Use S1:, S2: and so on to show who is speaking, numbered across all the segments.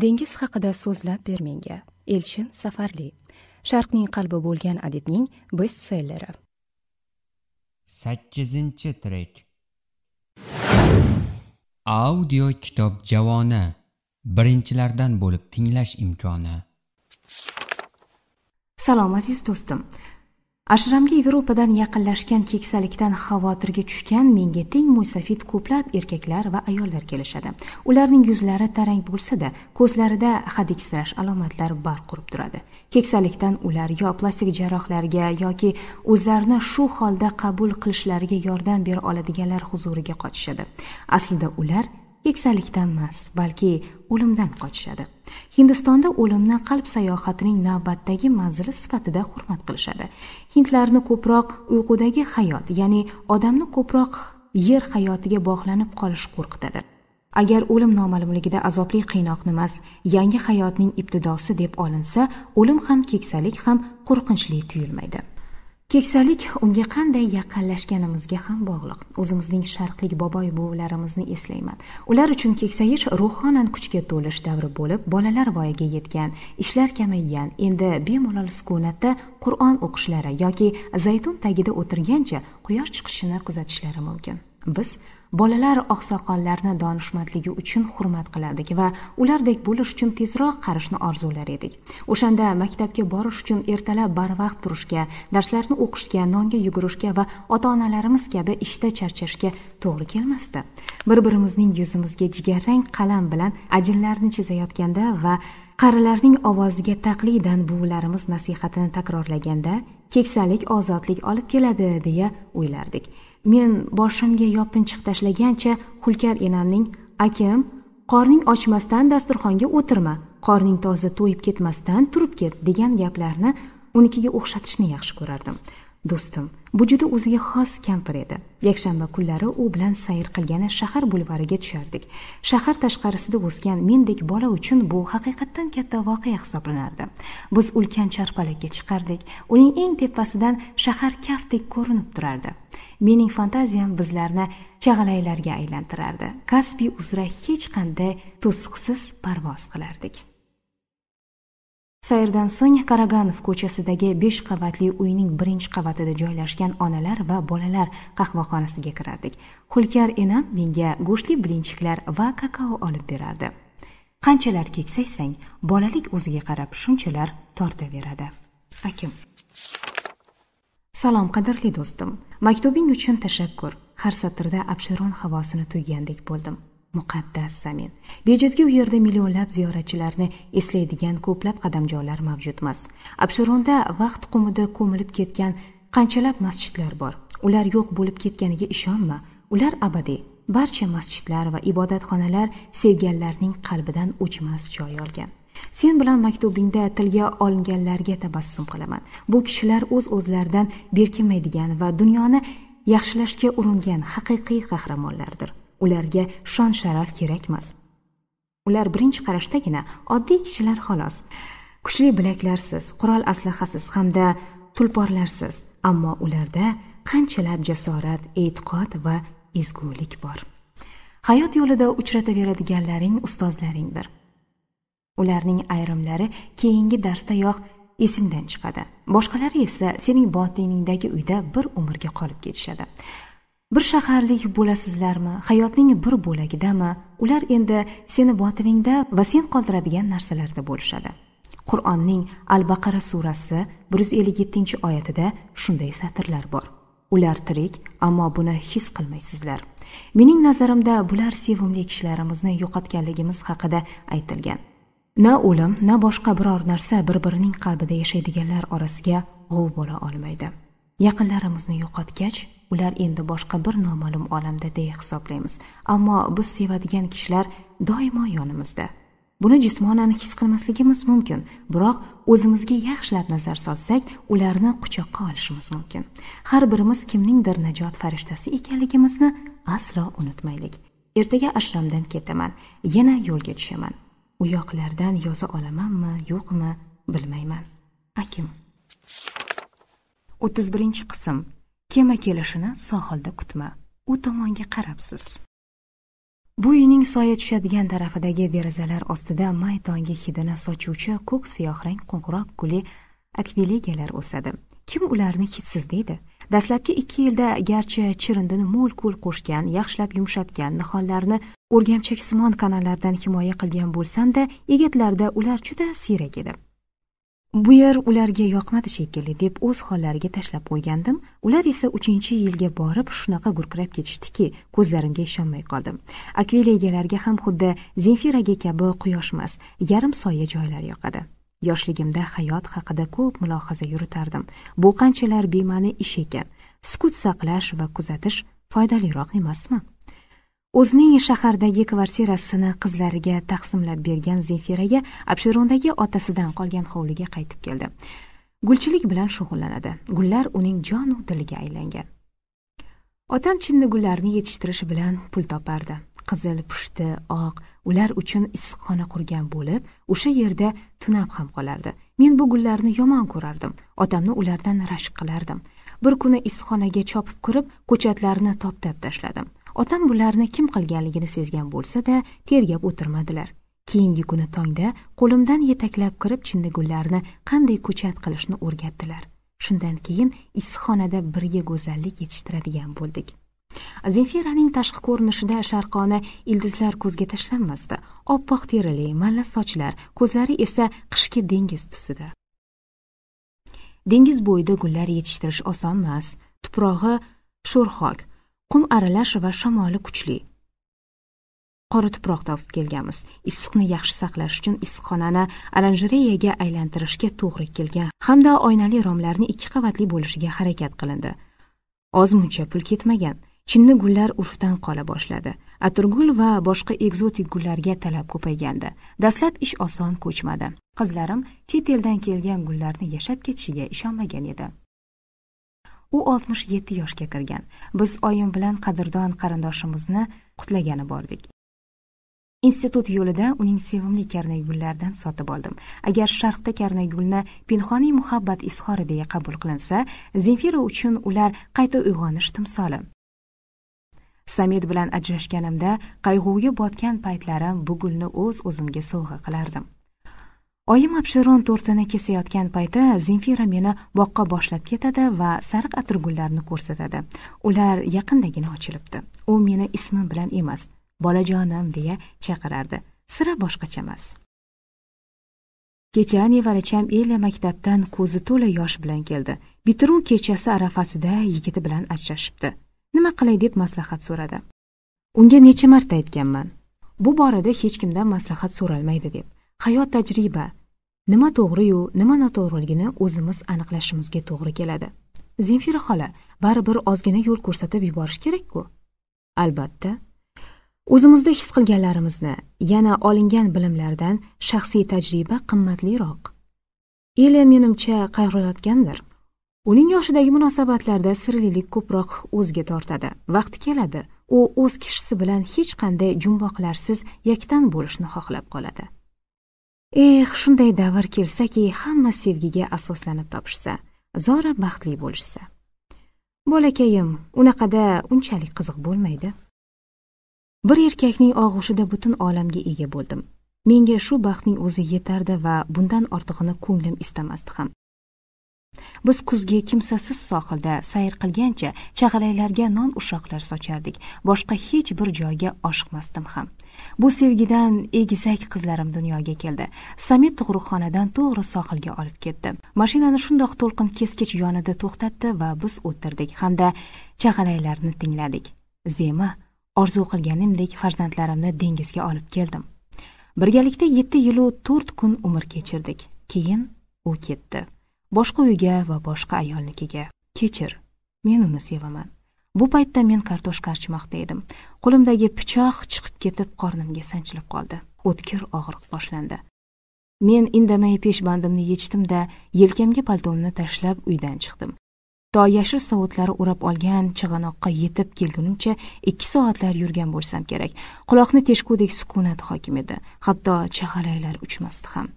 S1: dengiz haqida so'zlab ber menga elchin safarli sharqning qalbi bo'lgan adibning bestselleri sakkizinchi trek audio kitob javoni birinchilardan bo'lib tinglash imkoni salom aziz do'stim ashramga yevropadan yaqinlashgan keksalikdan xavotirga tushgan menga teng mo'ysafid ko'plab erkaklar va ayollar kelishadi ularning yuzlari tarang bo'lsa-da, ko'zlarida hadiksirash alomatlari barq urib turadi keksalikdan ular yo plastik jarrohlarga yoki o'zlarini shu holda qabul qilishlariga yordam bera oladiganlar huzuriga qochishadi aslida ular keksalikdan emas balki o'limdan qochishadi hindistonda o'limni qalb sayohatining navbatdagi manzili sifatida hurmat qilishadi hindlarni ko'proq uyqudagi hayot ya'ni odamni ko'proq yer hayotiga bog'lanib qolish qo'rqitadi agar o'lim noma'lumligida azobli qiynoq nimas yangi hayotning ibtidosi deb olinsa o'lim ham keksalik ham qo'rqinchli tuyulmaydi keksalik unga qanday yaqinlashganimizga ham bog'liq o'zimizning sharqiy boboy buvilarimizni eslayman ular uchun keksayish ruhonan kuchga to'lish davri bo'lib bolalar voyaga yetgan ishlar kamaygan endi bemalol sukunatda qur'on o'qishlari yoki zaytun tagida o'tirgancha quyosh chiqishini kuzatishlari mumkin biz bolalar oqsoqollarni donishmandligi uchun hurmat qilardik va ulardek bo'lish uchun tezroq qarishni orzular edik o'shanda maktabga borish uchun ertalab barvaqt turishga darslarni o'qishga nonga yugurishga va ota onalarimiz kabi ishda charchashga to'g'ri kelmasdi bir birimizning yuzimizga jigarrang qalam bilan ajinlarni chizayotganda va qarilarning ovoziga taqlidan buvilarimiz nasihatini takrorlaganda keksalik ozodlik olib keladi deya o'ylardik men boshimga yopinchiq tashlagancha hulkar enamning akim qorning ochmasdan dasturxonga o'tirma qorning toza to'yib ketmasdan turib ket degan gaplarni unikiga o'xshatishni yaxshi ko'rardim do'stim bu juda o'ziga xos kampir edi yakshanba kunlari u bilan sayr qilgani shahar bulvariga tushardik shahar tashqarisida o'sgan mendek bola uchun bu haqiqatdan katta voqea hisoblanardi biz ulkan charpalakka chiqardik uning eng tepasidan shahar kaftdek ko'rinib turardi mening fantaziyam bizlarni chag'alaylarga aylantirardi kaspiy uzra hech qanday to'siqsiz parvoz qilardik sayrdan so'ng qaraganov ko'chasidagi besh qavatli uyning birinchi qavatida joylashgan onalar va bolalar qahvaxonasiga kirardik hulkar enam menga go'shtli blinchiklar va kakao olib berardi qanchalar keksaysang bolalik o'ziga qarab shunchalar tortaveradi akim salom qadrli do'stim maktubing uchun tashakkur har satrda abshiron havosini tuygandek bo'ldim muqaddas zamin bejizga u yerda millionlab ziyoratchilarni eslaydigan ko'plab qadamjolar emas absuronda vaqt qumida ko'milib ketgan qanchalab masjidlar bor ular yo'q bo'lib ketganiga ishonma ular abadiy barcha masjidlar va ibodatxonalar sevganlarning qalbidan o'chmas joy olgan sen bilan maktubingda tilga olinganlarga tabassum qilaman bu kishilar o'z o'zlaridan berkinmaydigan va dunyoni yaxshilashga uringan haqiqiy qahramonlardir ularga shon sharaf kerakmas ular birinchi qarashdagina oddiy kishilar xolos kuchli bilaklarsiz qurol aslahasiz hamda tulporlarsiz ammo ularda qanchalab jasorat e'tiqod va ezgulik bor hayot yo'lida uchrataveradiganlaring ustozlaringdir ularning ayrimlari keyingi darsdayoq esingdan chiqadi boshqalari esa sening botiningdagi uyda bir umrga qolib ketishadi bir shaharlik bo'lasizlarmi hayotning bir bo'lagidami ular endi seni botiningda va sen qoldiradigan narsalarda bo'lishadi qur'onning al baqara surasi bir yuz ellik yettinchi oyatida shunday satrlar bor ular tirik ammo buni his qilmaysizlar mening nazarimda bular sevimli kishilarimizni yo'qotganligimiz haqida aytilgan na o'lim na boshqa biror narsa bir birining qalbida yashaydiganlar orasiga g'ov bo'la olmaydi yaqinlarimizni yo'qotgach ular endi boshqa bir noma'lum olamda deya hisoblaymiz ammo biz sevadigan kishilar doimo yonimizda buni jismonan his qilmasligimiz mumkin biroq o'zimizga yaxshilab nazar solsak ularni quchoqqa olishimiz mumkin har birimiz kimningdir najot farishtasi ekanligimizni aslo unutmaylik ertaga ashramdan ketaman yana yo'lga tushaman u yoqlardan yoza olamanmi yo'qmi bilmayman hakim o'ttiz birinchi qism kema kelishini sohilda kutma u tomonga qarabsiz bu uyning soya tushadigan tarafidagi derazalar ostida may tongi hidini sochuvchi ko'k siyohrang qo'ng'iroq guli akvilegalar o'sadi kim ularni hidsiz deydi dastlabki ikki yilda garchi chirindini mo'l ko'l qo'shgan yaxshilab yumshatgan nihollarni o'rgamchaksimon kanallardan himoya qilgan bo'lsamda yigitlarda ular juda siyrak edi bu yer ularga yoqmadi shekilli deb o'z hollariga tashlab qo'ygandim ular esa uchinchi yilga borib shunaqa gurkirab ketishdiki ko'zlarimga ishonmay qoldim akvila egalariga ham xuddi zenfiraga kabi quyoshmas yarim soya joylar yoqadi yoshligimda hayot haqida ko'p mulohaza yuritardim bu qanchalar bema'ni ish ekan sukut saqlash va kuzatish foydaliroq emasmi o'zining shahardagi kvartirasini qizlariga taqsimlab bergan zefiraga abshirondagi otasidan qolgan hovliga qaytib keldi gulchilik bilan shug'ullanadi gullar uning jonu diliga aylangan otam chinni gullarni yetishtirish bilan pul topardi qizil pushti oq ular uchun issiqxona qurgan bo'lib o'sha yerda tunab ham qolardi men bu gullarni yomon ko'rardim otamni ulardan rashk qilardim bir kuni issiqxonaga chopib kirib ko'chatlarni toptab tashladim otam bularni kim qilganligini sezgan bo'lsa da tergab o'tirmadilar keyingi kuni tongda qo'limdan yetaklab kirib chindigullarni qanday ko'chat qilishni o'rgatdilar shundan keyin issiqxonada birga go'zallik yetishtiradigan bo'ldik zefiraning tashqi ko'rinishida sharqona ildizlar ko'zga tashlanmasdi oppoq terili malla sochlar ko'zlari esa qishki dengiz tusida dengiz bo'yida gullar yetishtirish osonmas tuprog'i sho'rxoq, qum aralash va shamoli kuchli qora tuproq topib kelganmiz issiqni yaxshi saqlash uchun issiqxonani oranjereyaga aylantirishga to'g'ri kelgan hamda oynali romlarni ikki qavatli bo'lishiga harakat qilindi oz muncha pul ketmagan chinni gullar urfdan qola boshladi atirgul va boshqa ekzotik gullarga talab ko'paygandi dastlab ish oson ko'chmadi qizlarim chet eldan kelgan gullarni yashab ketishiga ishonmagan edi u oltmish yetti yoshga kirgan biz oyim bilan qadrdon qarindoshimizni qutlagani bordik institut yo'lida uning sevimli karnaygullardan sotib oldim agar sharqda karnaygulni pinhoniy muhabbat izhori deya qabul qilinsa zemfira uchun ular qayta uyg'onish timsoli samet bilan ajrashganimda qayg'uga botgan paytlarim bu gulni o'z o'zimga sovg'a qilardim oyim abshiron to'rtini kesayotgan payti zinfira meni boqqa boshlab ketadi va sariq atirgullarni ko'rsatadi ular yaqindagina ochilibdi u meni ismim bilan emas bolajonim deya chaqirardi sira boshqacha emas kecha nevaracham ella maktabdan ko'zi to'la yosh bilan keldi bitiruv kechasi arafasida yigiti bilan ajrashibdi nima qilay deb maslahat so'radi unga necha marta aytganman bu borada hech kimdan maslahat so'ralmaydi deb hayot tajriba nima to'g'riyu nima noto'g'riligini o'zimiz aniqlashimizga to'g'ri keladi zemfira xola baribir ozgina yo'l ko'rsatib yuborish kerak-ku albatta o'zimizda his qilganlarimizni yana olingan bilimlardan shaxsiy tajriba qimmatliroq eli menimcha qayg'urayotgandir uning yoshidagi munosabatlarda sirlilik ko'proq o'ziga tortadi vaqti keladi u o'z kishisi bilan hech qanday jumboqlarsiz yakdan bo'lishni xohlab qoladi eh shunday davr kelsaki hamma sevgiga asoslanib topishsa zora baxtli bo'lishsa bolakayim unaqada unchalik qiziq bo'lmaydi bir erkakning og'ushida butun olamga ega bo'ldim menga shu baxtning o'zi yetardi va bundan ortig'ini ko'nglim istamasdi ham biz kuzgi kimsasiz sohilda sayr qilgancha chag'alaylarga non ushoqlar sochardik boshqa hech bir joyga oshiqmasdim ham bu sevgidan egizak qizlarim dunyoga keldi samit tug'ruqxonadan to'g'ri sohilga olib ketdi mashinani shundoq to'lqin keskich yonida to'xtatdi va biz o'tirdik hamda chag'alaylarni tingladik zema orzu qilganimdek farzandlarimni dengizga olib keldim birgalikda yetti yilu to'rt kun umr kechirdik keyin u ketdi boshqa uyga va boshqa ayolnikiga kechir men uni sevaman bu paytda men kartoshka archmoqda edim qo'limdagi pichoq chiqib ketib qornimga sanchilib qoldi o'tkir og'riq boshlandi men indamay peshbandimni yechdim da yelkamga paltomni tashlab uydan chiqdim to yashil sovutlari o'rab olgan chig'anoqqa yetib kelgunimcha ikki soatlar yurgan bo'lsam kerak quloqni teshkudek sukunat hokim edi hatto chag'alaylar uchmasdi ham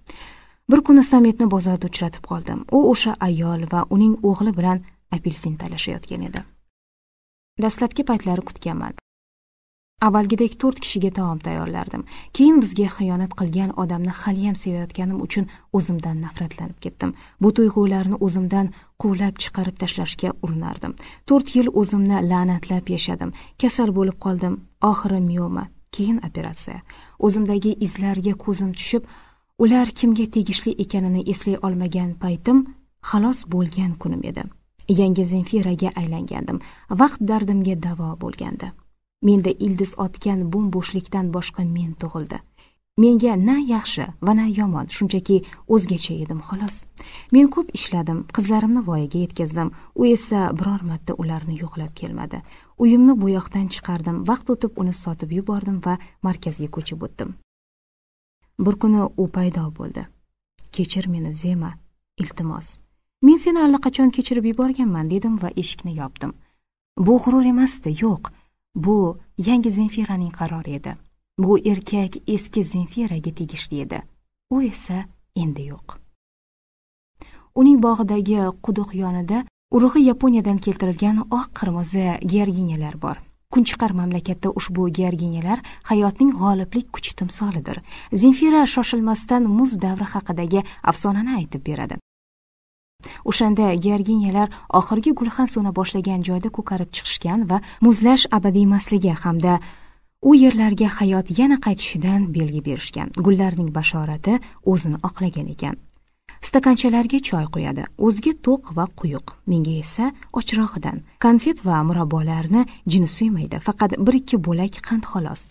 S1: bir kuni sametni bozorda uchratib qoldim u o'sha ayol va uning o'g'li bilan apelsin talashayotgan edi dastlabki paytlari kutganman avvalgidek 4 kishiga taom tayyorlardim keyin bizga xiyonat qilgan odamni haliyam sevayotganim uchun o'zimdan nafratlanib ketdim bu tuyg'ularni o'zimdan quvlab chiqarib tashlashga urinardim 4 yil o'zimni la'natlab yashadim kasal bo'lib qoldim oxiri miyoma, keyin operatsiya o'zimdagi izlarga ko'zim tushib ular kimga tegishli ekanini eslay olmagan paytim xalos bo'lgan kunim edi yangi zenfiraga aylangandim vaqt dardimga davo bo'lgandi menda ildiz otgan bo'm bo'shlikdan boshqa men tug'ildi menga na yaxshi va na yomon shunchaki o'zgacha edim xolos men ko'p ishladim qizlarimni voyaga yetkazdim u esa biror marta ularni yo'qlab kelmadi uyimni bo'yoqdan chiqardim vaqt o'tib uni sotib yubordim va markazga ko'chib o'tdim bir kuni u paydo bo'ldi kechir meni zema iltimos men seni allaqachon kechirib yuborganman dedim va eshikni yopdim bu g'urur emasdi yo'q bu yangi zenfiraning qarori edi bu erkak eski zenfiraga tegishli edi u esa endi yo'q uning bog'idagi quduq yonida urug'i yaponiyadan keltirilgan oq qirmizi gerginyalar bor kunchiqar mamlakatda ushbu gerginiyalar hayotning g'oliblik kuchi timsolidir zenfira shoshilmasdan muz davri haqidagi afsonani aytib beradi o'shanda gerginiyalar oxirgi gulxan so'na boshlagan joyda ko'karib chiqishgan va muzlash abadiymasligi hamda u yerlarga hayot yana qaytishidan belgi berishgan gullarning bashorati o'zini oqlagan ekan stakanchalarga choy quyadi o'ziga to'q va quyuq menga esa ochrog'idan konfet va murabbolarni jini suymaydi faqat bir ikki bo'lak qand xolos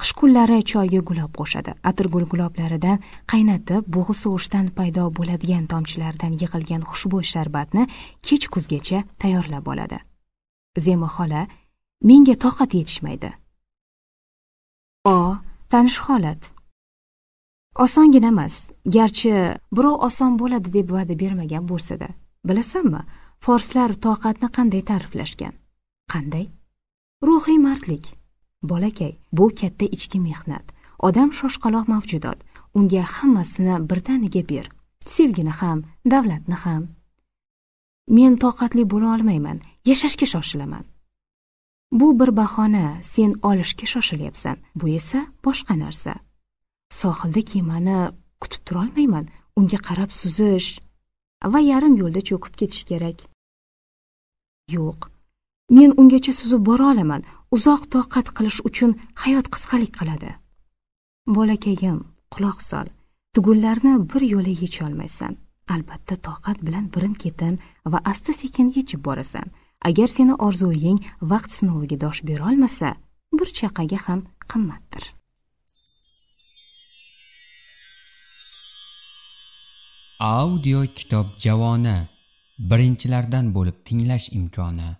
S1: qish kunlari choyga gulob qo'shadi atirgul guloblaridan qaynatib bug'i sovushdan paydo bo'ladigan tomchilardan yig'ilgan xushbo'y sharbatni kech kuzgacha tayyorlab oladi zema xola menga toqat yetishmaydi o tanish holat osongina emas garchi birov oson bo'ladi deb va'da bermagan bo'lsa da bilasanmi forslar toqatni qanday ta'riflashgan qanday ruhiy mardlik bolakay bu katta ichki mehnat odam shoshqaloq mavjudot unga hammasini birdaniga ber sevgini ham davlatni ham men toqatli bo'la olmayman yashashga shoshilaman bu bir bahona sen olishga shoshilyapsan bu esa boshqa narsa sohilda kemani kutib turolmayman unga qarab suzish va yarim yo'lda cho'kib ketish kerak yo'q men ungacha suzib bora olaman uzoq toqat qilish uchun hayot qisqalik qiladi bolakayim quloq sol tugunlarni bir yo'la yecholmaysan albatta toqat bilan birin ketin va asta sekin yechib borasan agar seni orzuying vaqt sinoviga dosh berolmasa bir chaqaga ham qimmatdir audio kitob javoni birinchilardan bo'lib tinglash imkoni